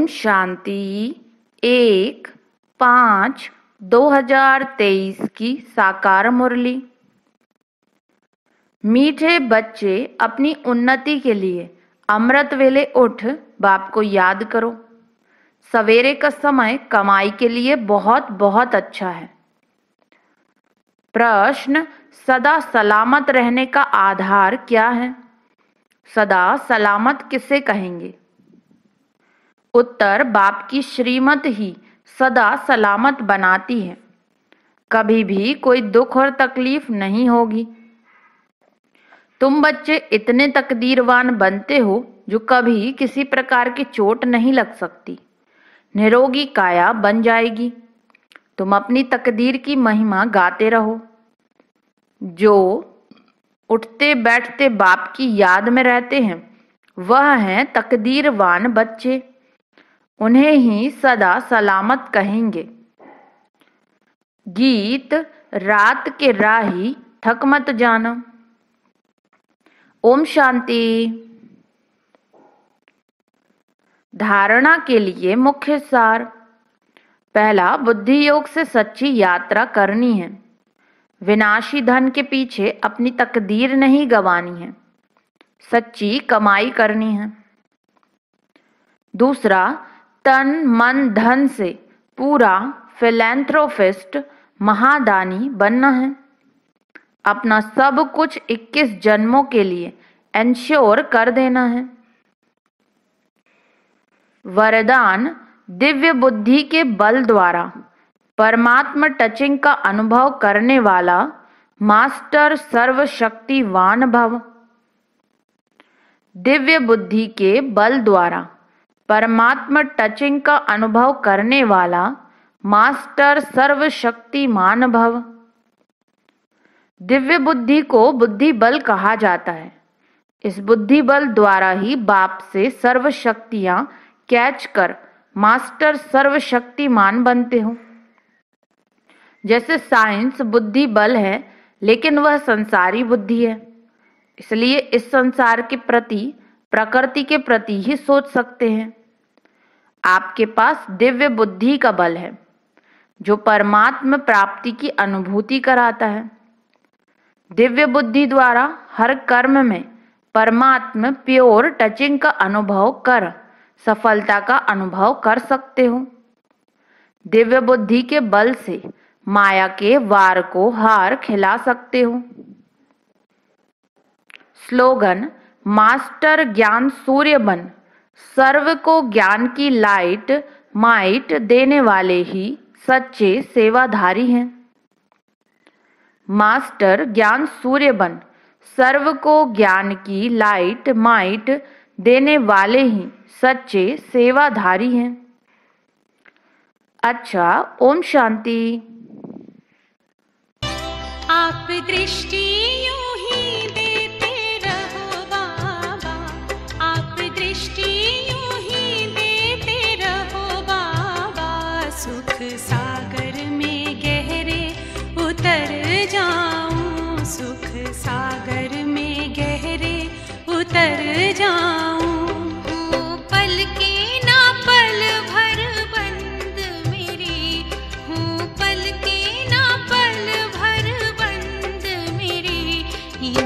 ओम शांति एक पाँच 2023 की साकार मुरली मीठे बच्चे अपनी उन्नति के लिए अमृत वेले उठ बाप को याद करो सवेरे का समय कमाई के लिए बहुत बहुत अच्छा है प्रश्न सदा सलामत रहने का आधार क्या है सदा सलामत किसे कहेंगे उत्तर बाप की श्रीमत ही सदा सलामत बनाती है कभी भी कोई दुख और तकलीफ नहीं होगी तुम बच्चे इतने तकदीरवान बनते हो जो कभी किसी प्रकार की चोट नहीं लग सकती निरोगी काया बन जाएगी तुम अपनी तकदीर की महिमा गाते रहो जो उठते बैठते बाप की याद में रहते हैं वह हैं तकदीरवान बच्चे उन्हें ही सदा सलामत कहेंगे गीत रात के राही थक मत जाना ओम शांति धारणा के लिए मुख्य सार पहला बुद्धि योग से सच्ची यात्रा करनी है विनाशी धन के पीछे अपनी तकदीर नहीं गंवानी है सच्ची कमाई करनी है दूसरा तन मन धन से पूरा फिलेंथ्रोफिस्ट महादानी बनना है अपना सब कुछ 21 जन्मों के लिए इंश्योर कर देना है वरदान दिव्य बुद्धि के बल द्वारा परमात्मा टचिंग का अनुभव करने वाला मास्टर सर्वशक्तिवान भव दिव्य बुद्धि के बल द्वारा परमात्मा टचिंग का अनुभव करने वाला मास्टर सर्वशक्तिमान भव दिव्य बुद्धि को बुद्धि बल कहा जाता है इस बुद्धि बल द्वारा ही बाप से सर्व शक्तियां कैच कर मास्टर सर्वशक्तिमान बनते हो जैसे साइंस बुद्धि बल है लेकिन वह संसारी बुद्धि है इसलिए इस संसार के प्रति प्रकृति के प्रति ही सोच सकते हैं आपके पास दिव्य बुद्धि का बल है जो परमात्म प्राप्ति की अनुभूति कराता है दिव्य बुद्धि द्वारा हर कर्म में परमात्म प्योर टचिंग का अनुभव कर सफलता का अनुभव कर सकते हो दिव्य बुद्धि के बल से माया के वार को हार खिला सकते हो स्लोगन मास्टर ज्ञान सूर्य बन सर्व को ज्ञान की लाइट माइट देने वाले ही सच्चे सेवाधारी हैं मास्टर ज्ञान सूर्य बन सर्व को ज्ञान की लाइट माइट देने वाले ही सच्चे सेवाधारी हैं अच्छा ओम शांति आप दृष्टि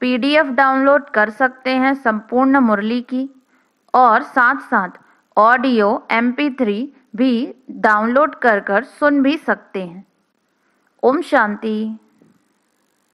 पीडीएफ डाउनलोड कर सकते हैं संपूर्ण मुरली की और साथ साथ ऑडियो एम भी डाउनलोड कर कर सुन भी सकते हैं ओम शांति